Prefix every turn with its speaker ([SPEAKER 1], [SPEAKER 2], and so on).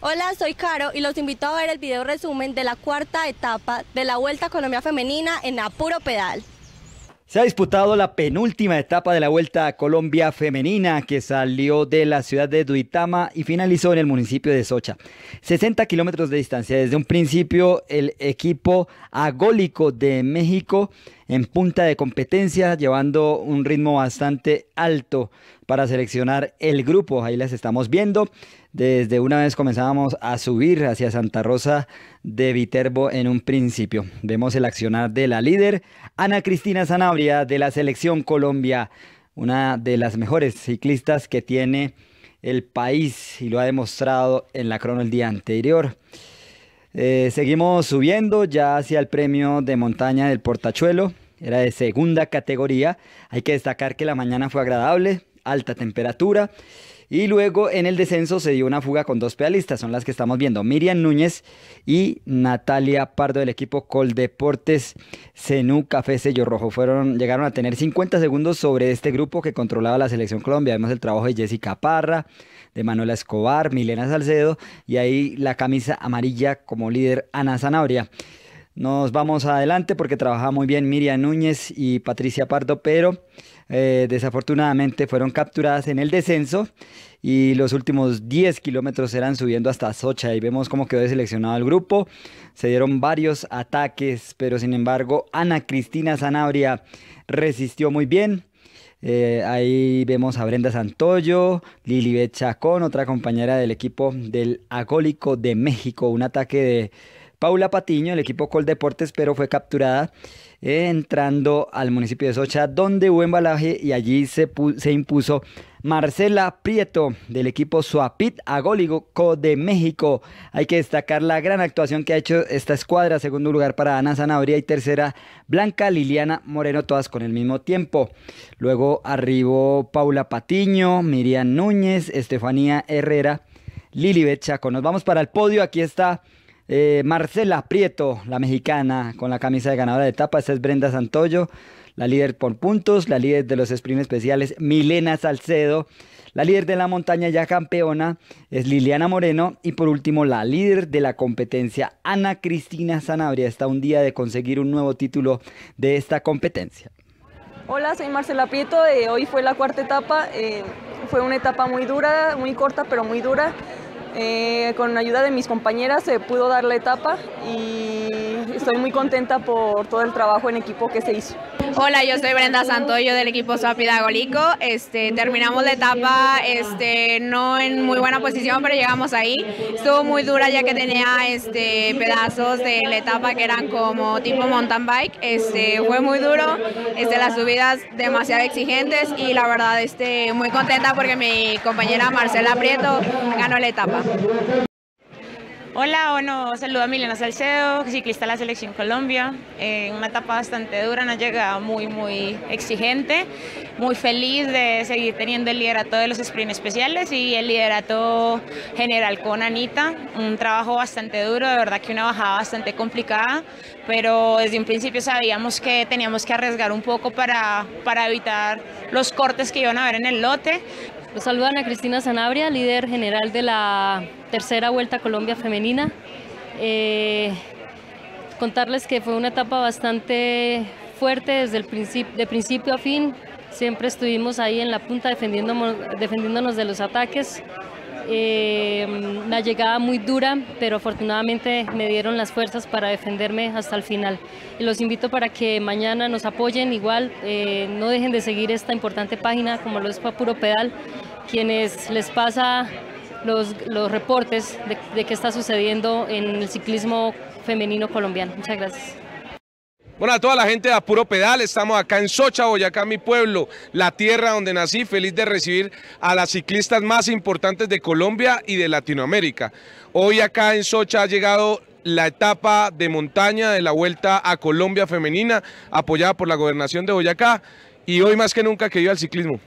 [SPEAKER 1] Hola, soy Caro y los invito a ver el video resumen de la cuarta etapa de la Vuelta a Colombia Femenina en Apuro Pedal.
[SPEAKER 2] Se ha disputado la penúltima etapa de la Vuelta a Colombia Femenina que salió de la ciudad de Duitama y finalizó en el municipio de Socha. 60 kilómetros de distancia. Desde un principio el equipo agólico de México en punta de competencia, llevando un ritmo bastante alto para seleccionar el grupo. Ahí las estamos viendo. Desde una vez comenzábamos a subir hacia Santa Rosa de Viterbo en un principio. Vemos el accionar de la líder Ana Cristina Zanabria, de la selección Colombia, una de las mejores ciclistas que tiene el país y lo ha demostrado en la crono el día anterior. Eh, seguimos subiendo ya hacia el premio de montaña del Portachuelo. Era de segunda categoría. Hay que destacar que la mañana fue agradable alta temperatura. Y luego en el descenso se dio una fuga con dos pedalistas, son las que estamos viendo, Miriam Núñez y Natalia Pardo del equipo Coldeportes Cenú Café Sello Rojo. Fueron, llegaron a tener 50 segundos sobre este grupo que controlaba la selección Colombia. Vemos el trabajo de Jessica Parra, de Manuela Escobar, Milena Salcedo y ahí la camisa amarilla como líder Ana Zanabria. Nos vamos adelante porque trabajaba muy bien Miriam Núñez y Patricia Pardo, pero eh, desafortunadamente fueron capturadas en el descenso y los últimos 10 kilómetros eran subiendo hasta Socha y vemos cómo quedó seleccionado el grupo. Se dieron varios ataques, pero sin embargo Ana Cristina Zanabria resistió muy bien. Eh, ahí vemos a Brenda Santoyo, Lilibet Chacón, otra compañera del equipo del Agólico de México. Un ataque de Paula Patiño el equipo Deportes, pero fue capturada eh, entrando al municipio de Socha, donde hubo embalaje y allí se, impuso Marcela Prieto del equipo Suapit Agólico de México. Hay que destacar la gran actuación que ha hecho esta escuadra, segundo lugar para Ana Zanabria y tercera Blanca Liliana Moreno, todas con el mismo tiempo. Luego arribó Paula Patiño, Miriam Núñez, Estefanía Herrera, Lili Chaco. Nos vamos para el podio, aquí está eh, Marcela Prieto, la mexicana, con la camisa de ganadora de etapa. Esta es Brenda Santoyo, la líder por puntos, la líder de los sprints especiales, Milena Salcedo. La líder de la montaña ya campeona es Liliana Moreno y por último la líder de la competencia Ana Cristina Sanabria está un día de conseguir un nuevo título de esta competencia.
[SPEAKER 1] Hola, soy Marcela Prieto, eh, hoy fue la cuarta etapa, eh, fue una etapa muy dura, muy corta pero muy dura. Con eh, con ayuda de mis compañeras se pudo dar la etapa y estoy muy contenta por todo el trabajo en equipo que se hizo. Hola, yo soy Brenda Santoyo del equipo Suapidagolico.
[SPEAKER 3] Este, terminamos la etapa este, no en muy buena posición, pero llegamos ahí. Estuvo muy dura ya que tenía este, pedazos de la etapa que eran como tipo mountain bike. Este, fue muy duro, este, las subidas demasiado exigentes y la verdad este, muy contenta porque mi compañera Marcela Prieto ganó la etapa. Hola, bueno, saludo a Milena Salcedo, ciclista de la Selección Colombia, en eh, una etapa bastante dura, una llegada muy, muy exigente, muy feliz de seguir teniendo el liderato de los sprints especiales y el liderato general con Anita, un trabajo bastante duro, de verdad que una bajada bastante complicada, pero desde un principio sabíamos que teníamos que arriesgar un poco para,
[SPEAKER 1] para evitar los cortes que iban a haber en el lote, los saludan a Cristina Sanabria, líder general de la tercera Vuelta Colombia Femenina. Eh, contarles que fue una etapa bastante fuerte desde el principio, de principio a fin. Siempre estuvimos ahí en la punta defendiéndonos de los ataques eh, una llegada muy dura, pero afortunadamente me dieron las fuerzas para defenderme hasta el final. los invito para que mañana nos apoyen igual, eh, no dejen de seguir esta importante página como lo es Puro Pedal, quienes les pasa los, los reportes de qué está sucediendo en el ciclismo femenino colombiano. Muchas gracias. Bueno, a toda la gente de Apuro Pedal, estamos acá en Socha, Boyacá, mi pueblo, la tierra donde nací, feliz de recibir a las ciclistas más importantes de Colombia y de Latinoamérica. Hoy acá en Socha ha llegado la etapa de montaña de la Vuelta a Colombia Femenina, apoyada por la Gobernación de Boyacá, y hoy más que nunca que viva el ciclismo.